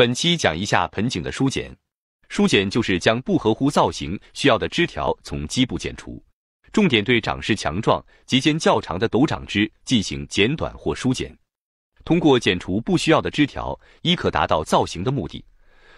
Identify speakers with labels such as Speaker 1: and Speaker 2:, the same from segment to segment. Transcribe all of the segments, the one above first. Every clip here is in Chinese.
Speaker 1: 本期讲一下盆景的疏剪，疏剪就是将不合乎造型需要的枝条从基部剪除，重点对长势强壮、节间较长的斗长枝进行剪短或疏剪。通过剪除不需要的枝条，一可达到造型的目的，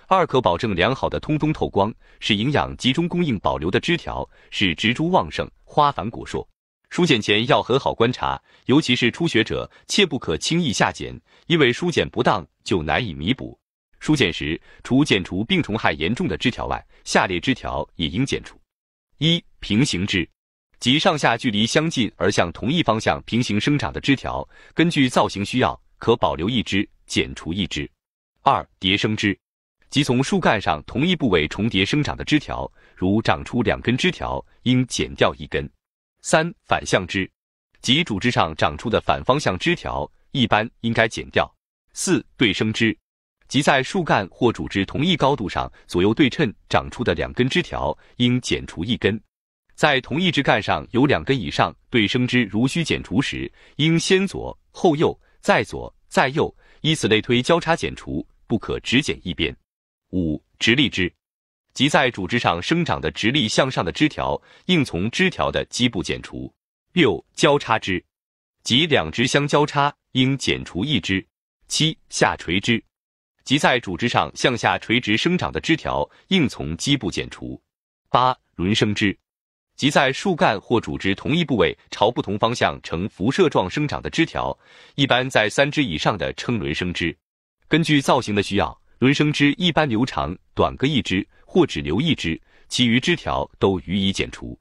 Speaker 1: 二可保证良好的通风透光，使营养集中供应。保留的枝条使植株旺盛，花繁果硕。疏剪前要很好观察，尤其是初学者，切不可轻易下剪，因为疏剪不当就难以弥补。疏剪时，除剪除病虫害严重的枝条外，下列枝条也应剪除：一、平行枝，即上下距离相近而向同一方向平行生长的枝条，根据造型需要，可保留一枝，剪除一枝；二、叠生枝，即从树干上同一部位重叠生长的枝条，如长出两根枝条，应剪掉一根；三、反向枝，即主枝上长出的反方向枝条，一般应该剪掉；四、对生枝。即在树干或主枝同一高度上左右对称长出的两根枝条，应剪除一根；在同一枝干上有两根以上对生枝，如需剪除时，应先左后右，再左再右，以此类推交叉剪除，不可只剪一边。五、直立枝，即在主枝上生长的直立向上的枝条，应从枝条的基部剪除。六、交叉枝，即两枝相交叉，应剪除一枝。七、下垂枝。即在主枝上向下垂直生长的枝条，应从基部剪除。八、轮生枝，即在树干或主枝同一部位朝不同方向呈辐射状生长的枝条，一般在三枝以上的称轮生枝。根据造型的需要，轮生枝一般留长短各一枝，或只留一枝，其余枝条都予以剪除。